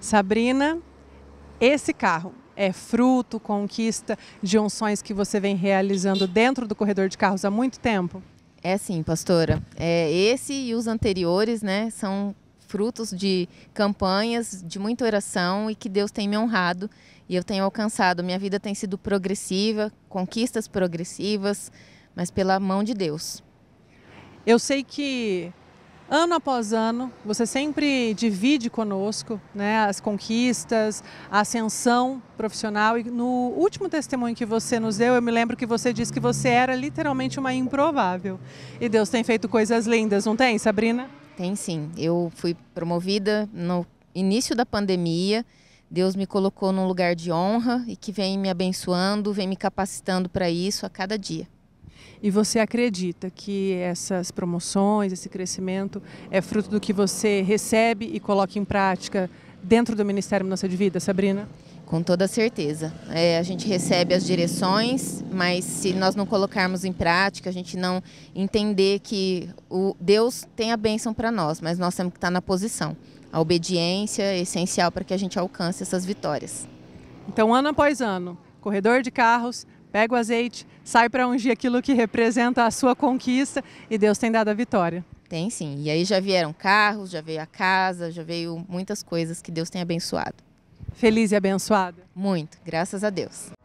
Sabrina, esse carro é fruto, conquista de um que você vem realizando dentro do corredor de carros há muito tempo? É sim, pastora. É, esse e os anteriores, né, são frutos de campanhas de muita oração e que Deus tem me honrado e eu tenho alcançado. Minha vida tem sido progressiva, conquistas progressivas, mas pela mão de Deus. Eu sei que ano após ano, você sempre divide conosco né, as conquistas, a ascensão profissional. E no último testemunho que você nos deu, eu me lembro que você disse que você era literalmente uma improvável. E Deus tem feito coisas lindas, não tem, Sabrina? Tem sim. Eu fui promovida no início da pandemia. Deus me colocou num lugar de honra e que vem me abençoando, vem me capacitando para isso a cada dia e você acredita que essas promoções, esse crescimento é fruto do que você recebe e coloca em prática dentro do Ministério Mudança de Vida, Sabrina? Com toda certeza. É, a gente recebe as direções, mas se nós não colocarmos em prática, a gente não entender que o Deus tem a bênção para nós, mas nós temos que estar na posição. A obediência é essencial para que a gente alcance essas vitórias. Então, ano após ano, corredor de carros, pega o azeite, sai para ungir aquilo que representa a sua conquista e Deus tem dado a vitória. Tem sim. E aí já vieram carros, já veio a casa, já veio muitas coisas que Deus tem abençoado. Feliz e abençoada? Muito, graças a Deus.